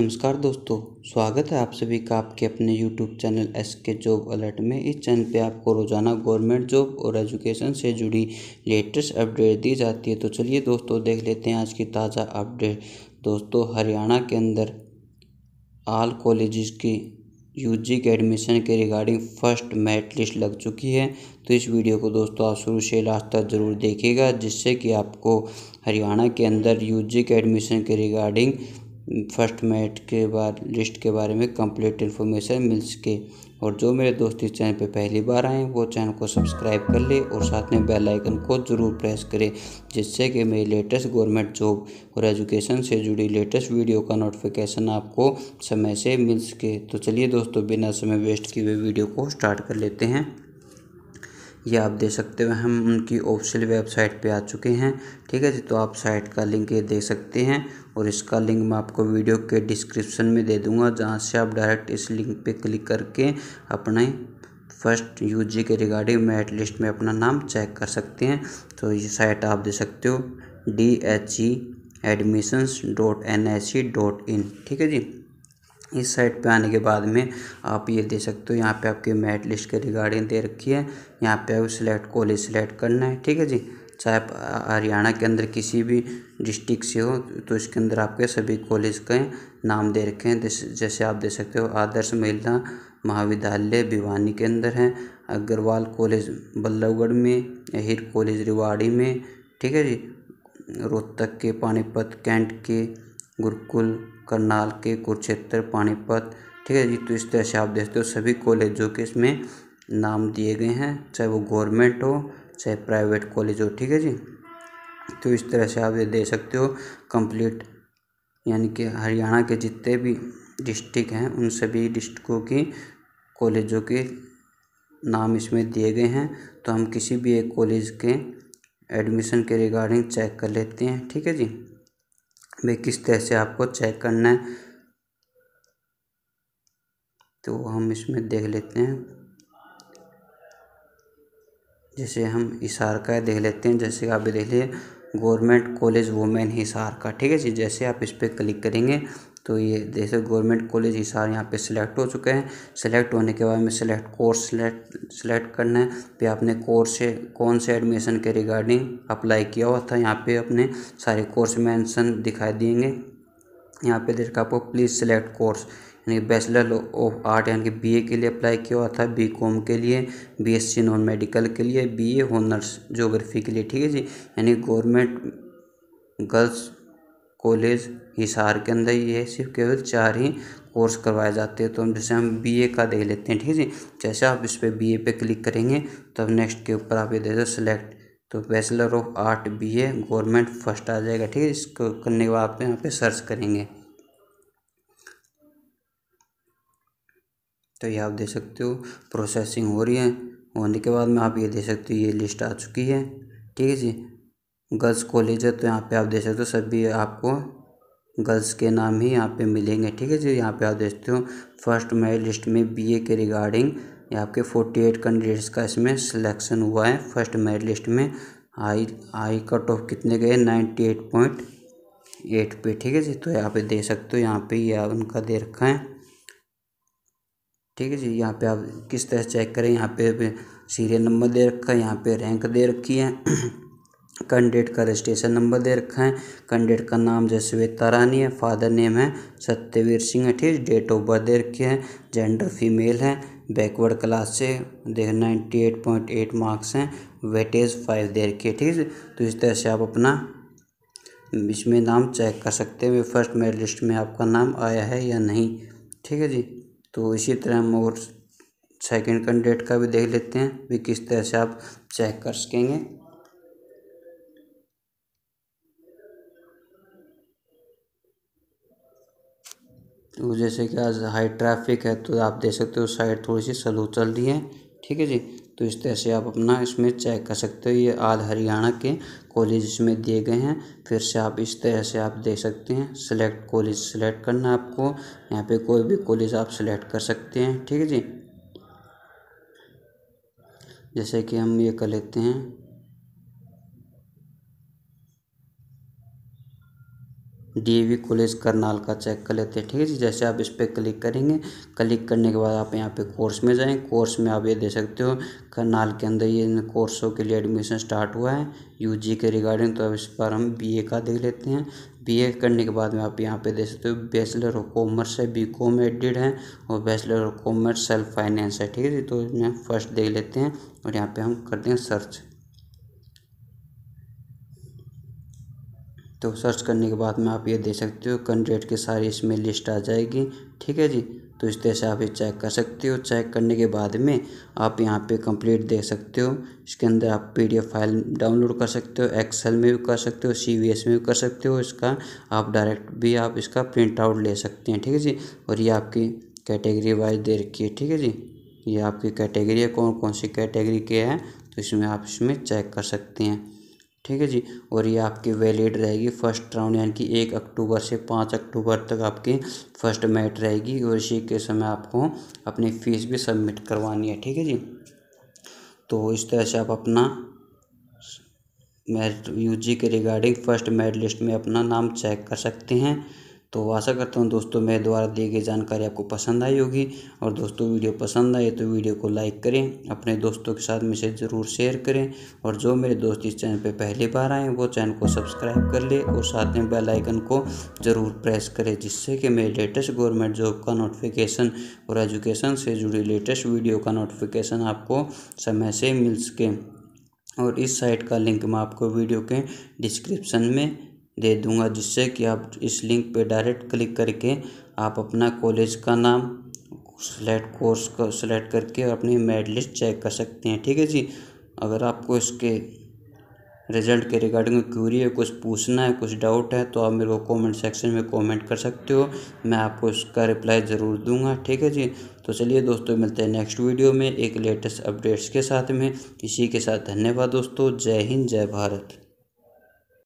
नमस्कार दोस्तों स्वागत है आप सभी का आपके अपने YouTube channel S K job alert में इस चैनल पे आपको रोज़ाना गवर्नमेंट जॉब और एजुकेशन से जुड़ी लेटेस्ट अपडेट दी जाती है तो चलिए दोस्तों देख लेते हैं आज की ताज़ा अपडेट दोस्तों हरियाणा के अंदर आल कॉलेजेस की यूजी के एडमिशन के रिगार्डिंग फर्स्ट मेरिट लिस्ट लग चुकी है तो इस वीडियो को दोस्तों आप शुरू से लास्ट तक ज़रूर देखिएगा जिससे कि आपको हरियाणा के अंदर यूजी के एडमिशन के रिगार्डिंग फर्स्ट मेट के बाद लिस्ट के बारे में कंप्लीट इन्फॉर्मेशन मिल सके और जो मेरे दोस्त इस चैनल पे पहली बार आए वो चैनल को सब्सक्राइब कर ले और साथ में बेल आइकन को ज़रूर प्रेस करें जिससे कि मेरी लेटेस्ट गवर्नमेंट जॉब और एजुकेशन से जुड़ी लेटेस्ट वीडियो का नोटिफिकेशन आपको समय से मिल सके तो चलिए दोस्तों बिना समय वेस्ट किए हुए वीडियो को स्टार्ट कर लेते हैं ये आप दे सकते हो हम उनकी ऑफिशियल वेबसाइट पे आ चुके हैं ठीक है जी तो आप साइट का लिंक ये दे सकते हैं और इसका लिंक मैं आपको वीडियो के डिस्क्रिप्शन में दे दूंगा जहाँ से आप डायरेक्ट इस लिंक पे क्लिक करके अपने फर्स्ट यूजी के रिगार्डिंग मेरिट लिस्ट में अपना नाम चेक कर सकते हैं तो ये साइट आप दे सकते हो D H E admissions dot N I C dot in ठीक है जी इस साइट पे आने के बाद में आप ये दे सकते हो यहाँ पे आपके मेरिट लिस्ट के रिगार्डिंग दे रखी है यहाँ पे आप सिलेक्ट कॉलेज सिलेक्ट करना है ठीक है जी चाहे आप हरियाणा के अंदर किसी भी डिस्ट्रिक्ट से हो तो इसके अंदर आपके सभी कॉलेज के नाम दे रखे हैं जैसे आप दे सकते हो आदर्श महिला महाविद्यालय भिवानी के अंदर हैं अग्रवाल कॉलेज बल्लभगढ़ में अहिर कॉलेज रिवाड़ी में ठीक है जी रोहतक के पानीपत कैंट के गुरुकुल करनाल के कुरुक्षेत्र पानीपत ठीक है जी तो इस तरह से आप देखते हो सभी कॉलेज जो कि इसमें नाम दिए गए हैं चाहे वो गवर्नमेंट हो चाहे प्राइवेट कॉलेज हो ठीक है जी तो इस तरह से आप ये दे सकते हो कंप्लीट यानी कि हरियाणा के जितने भी डिस्ट्रिक्ट हैं उन सभी डिस्ट्रिक्टों की कॉलेजों के नाम इसमें दिए गए हैं तो हम किसी भी एक कॉलेज के एडमिशन के रिगार्डिंग चेक कर लेते हैं ठीक है जी भी किस तरह से आपको चेक करना है तो हम इसमें देख लेते हैं जैसे हम हिसार का देख लेते हैं जैसे आप देख लीजिए गवर्नमेंट कॉलेज वुमेन हिसार का ठीक है जी जैसे आप इस पर क्लिक करेंगे तो ये जैसे गवर्नमेंट कॉलेज हिसार यहाँ पे सिलेक्ट हो चुके हैं सिलेक्ट होने के बाद में सिलेक्ट कोर्स सिलेक्ट सिलेक्ट करना है फिर आपने कोर्स से कौन से एडमिशन के रिगार्डिंग अप्लाई किया हुआ था यहाँ पे अपने सारे कोर्स मेंशन दिखाई देंगे यहाँ पे देखा आपको प्लीज़ सिलेक्ट कोर्स यानी बैचलर ऑफ आर्ट यानी कि बी के लिए अप्लाई किया हुआ था बी के लिए बीएससी नॉन मेडिकल के लिए बी एनर्स जोग्राफी के लिए ठीक है जी यानी गवर्नमेंट गर्ल्स कॉलेज हिसार के अंदर ये सिर्फ केवल चार ही कोर्स करवाए जाते हैं तो हम जैसे हम बीए का देख लेते हैं ठीक है जैसे आप इस पर बी पे क्लिक करेंगे तब तो नेक्स्ट के ऊपर आप ये दे दो सिलेक्ट तो bachelor of art BA government first आ जाएगा ठीक है इसको करने के बाद आप यहाँ पे सर्च करेंगे तो ये आप देख सकते हो प्रोसेसिंग हो रही है होने के बाद में आप ये देख सकते हो ये लिस्ट आ चुकी है ठीक है जी गर्ल्स कॉलेज है तो यहाँ पे आप देख सकते हो सभी आपको गर्ल्स के नाम ही यहाँ पे मिलेंगे ठीक है जो यहाँ पे आप देखते हो फर्स्ट मेरिट लिस्ट में बीए के रिगार्डिंग यहाँ के फोर्टी एट कैंडिडेट्स का इसमें सिलेक्शन हुआ है फर्स्ट मेरिट लिस्ट में आई आई कट ऑफ कितने गए नाइन्टी एट पॉइंट एट पे ठीक है जी तो यहाँ पे देख सकते हो यहाँ पे ये उनका दे रखा है ठीक है जी यहाँ पे आप किस तरह चेक करें यहाँ पे सीरियल नंबर दे रखा है यहाँ पे रैंक दे रखी है कैंडिडेट का रजिस्ट्रेशन नंबर दे रखा है कैंडिडेट का नाम जो श्वेता रानी है फादर नेम है सत्यवीर सिंह है ठीक डेट ऑफ बर्थ दे रखी है जेंडर फीमेल है बैकवर्ड क्लास से देख ninety eight point eight marks हैं वेटेज फाइव दे रखी है ठीक है तो इस तरह से आप अपना इसमें नाम चेक कर सकते हैं फर्स्ट मेरिट लिस्ट में आपका नाम आया है या नहीं ठीक है जी तो इसी तरह हम और सेकेंड कैंडिडेट का भी देख लेते हैं भी किस तरह से आप चेक कर सकेंगे तो जैसे कि आज हाई ट्रैफिक है तो आप देख सकते हो साइड थोड़ी सी स्लो चल रही है ठीक है जी तो इस तरह से आप अपना इसमें चेक कर सकते हो ये आल हरियाणा के कॉलेज इसमें दिए गए हैं फिर से आप इस तरह से आप देख सकते हैं सिलेक्ट कॉलेज सेलेक्ट करना आपको यहाँ पे कोई भी कॉलेज आप सेलेक्ट कर सकते हैं ठीक है जी जैसे कि हम ये कर लेते हैं डी कॉलेज करनाल का चेक कर लेते हैं ठीक है जी जैसे आप इस पर क्लिक करेंगे क्लिक करने के बाद आप यहाँ पे कोर्स में जाएँ कोर्स में आप ये दे सकते हो करनाल के अंदर ये कोर्सों के लिए एडमिशन स्टार्ट हुआ है यूजी के रिगार्डिंग तो अब इस बार हम बीए का देख लेते हैं बीए करने के बाद में आप यहाँ पे देख सकते हो बैचलर ऑफ कॉमर्स है बी कॉम एडिड है और bachelor of commerce self finance है ठीक है जी तो इसमें फर्स्ट देख लेते हैं और यहाँ पे हम करते हैं सर्च तो सर्च करने के बाद में आप ये देख सकते हो कैंडिडेट की सारी इसमें लिस्ट आ जाएगी ठीक है जी तो इस तरह से आप ये चेक कर सकते हो चेक करने के बाद में आप यहाँ पे कंप्लीट देख सकते हो इसके अंदर आप पीडीएफ फाइल डाउनलोड कर सकते हो एक्सेल में भी कर सकते हो सीवीएस में भी कर सकते हो इसका आप डायरेक्ट भी आप इसका प्रिंट आउट ले सकते हैं ठीक है जी और ये आपकी कैटेगरी वाइज दे रखी है ठीक है जी ये आपकी कैटेगरी है कौन कौन सी कैटेगरी के हैं तो इसमें आप इसमें चेक कर सकते हैं ठीक है जी और ये आपकी वैलिड रहेगी फर्स्ट राउंड यानी कि एक अक्टूबर से पाँच अक्टूबर तक आपकी फर्स्ट मैट रहेगी और इसी के समय आपको अपनी फ़ीस भी सबमिट करवानी है ठीक है जी तो इस तरह से आप अपना मैट यूजी के रिगार्डिंग फर्स्ट मैट लिस्ट में अपना नाम चेक कर सकते हैं तो आशा करता हूँ दोस्तों मेरे द्वारा दी गई जानकारी आपको पसंद आई होगी और दोस्तों वीडियो पसंद आए तो वीडियो को लाइक करें अपने दोस्तों के साथ मैसेज ज़रूर शेयर करें और जो मेरे दोस्त इस चैनल पर पहली बार आएँ वो चैनल को सब्सक्राइब कर ले और साथ में बेल आइकन को ज़रूर प्रेस करें जिससे कि मेरे लेटेस्ट गवर्नमेंट जॉब का नोटिफिकेशन और एजुकेशन से जुड़ी लेटेस्ट वीडियो का नोटिफिकेशन आपको समय से मिल सके और इस साइट का लिंक मैं आपको वीडियो के डिस्क्रिप्शन में दे दूंगा जिससे कि आप इस लिंक पे डायरेक्ट क्लिक करके आप अपना कॉलेज का नाम सेलेक्ट कोर्स को सिलेक्ट करके अपनी मेरिट लिस्ट चेक कर सकते हैं ठीक है जी अगर आपको इसके रिजल्ट के रिगार्डिंग क्यूरी है कुछ पूछना है कुछ डाउट है तो आप मेरे को कमेंट सेक्शन में कमेंट कर सकते हो मैं आपको इसका रिप्लाई ज़रूर दूंगा ठीक है जी तो चलिए दोस्तों मिलते हैं नेक्स्ट वीडियो में एक लेटेस्ट अपडेट्स के साथ में इसी के साथ धन्यवाद दोस्तों जय हिंद जय भारत